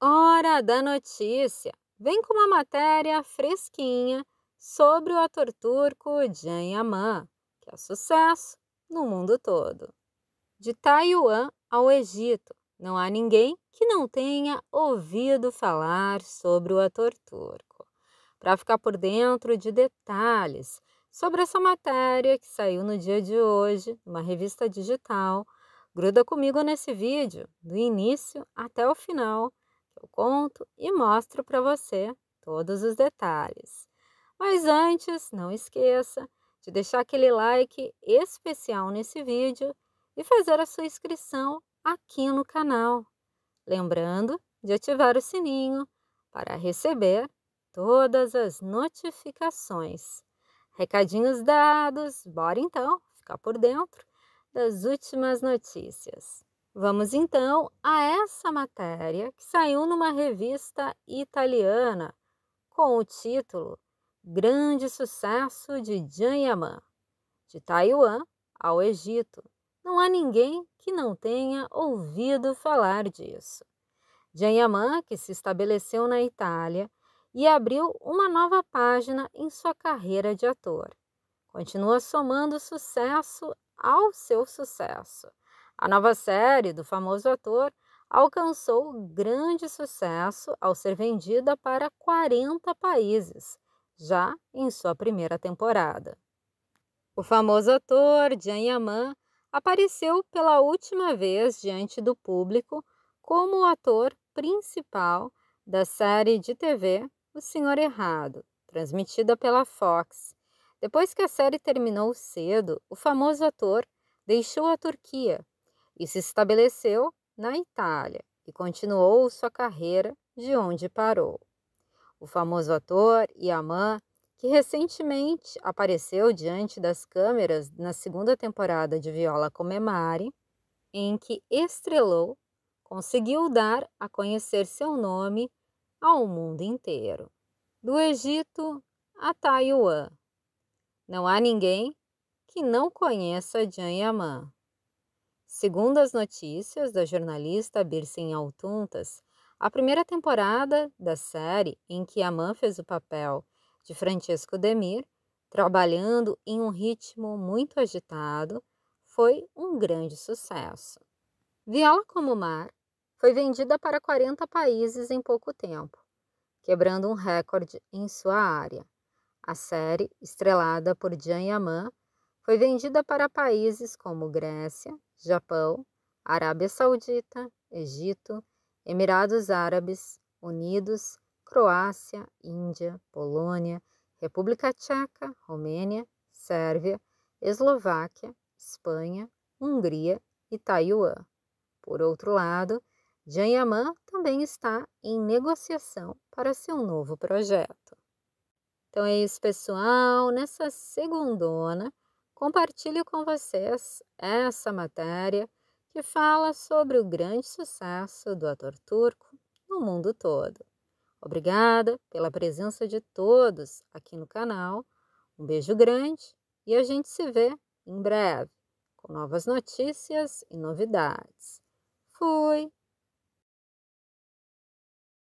Hora da notícia! Vem com uma matéria fresquinha sobre o ator turco Can Yaman, que é sucesso no mundo todo. De Taiwan ao Egito, não há ninguém que não tenha ouvido falar sobre o ator turco. Para ficar por dentro de detalhes sobre essa matéria que saiu no dia de hoje, numa revista digital, gruda comigo nesse vídeo, do início até o final eu conto e mostro para você todos os detalhes. Mas antes, não esqueça de deixar aquele like especial nesse vídeo e fazer a sua inscrição aqui no canal. Lembrando de ativar o sininho para receber todas as notificações. Recadinhos dados, bora então ficar por dentro das últimas notícias. Vamos então a essa matéria que saiu numa revista italiana com o título Grande Sucesso de Yaman, de Taiwan ao Egito. Não há ninguém que não tenha ouvido falar disso. Yaman, que se estabeleceu na Itália e abriu uma nova página em sua carreira de ator, continua somando sucesso ao seu sucesso a nova série do famoso ator alcançou grande sucesso ao ser vendida para 40 países, já em sua primeira temporada. O famoso ator Jan Yaman apareceu pela última vez diante do público como o ator principal da série de TV O Senhor Errado, transmitida pela Fox. Depois que a série terminou cedo, o famoso ator deixou a Turquia e se estabeleceu na Itália e continuou sua carreira de onde parou. O famoso ator Yaman, que recentemente apareceu diante das câmeras na segunda temporada de Viola Comemari, em que estrelou, conseguiu dar a conhecer seu nome ao mundo inteiro, do Egito a Taiwan. Não há ninguém que não conheça Jan Yaman. Segundo as notícias da jornalista Birsen Altuntas, a primeira temporada da série em que Aman fez o papel de Francisco Demir, trabalhando em um ritmo muito agitado, foi um grande sucesso. Viola como Mar foi vendida para 40 países em pouco tempo, quebrando um recorde em sua área. A série, estrelada por Jan Yaman, foi vendida para países como Grécia, Japão, Arábia Saudita, Egito, Emirados Árabes Unidos, Croácia, Índia, Polônia, República Tcheca, Romênia, Sérvia, Eslováquia, Espanha, Hungria e Taiwan. Por outro lado, Janyaman também está em negociação para seu novo projeto. Então é isso, pessoal. Nessa segundona, compartilho com vocês essa matéria que fala sobre o grande sucesso do ator turco no mundo todo. Obrigada pela presença de todos aqui no canal. Um beijo grande e a gente se vê em breve com novas notícias e novidades. Fui!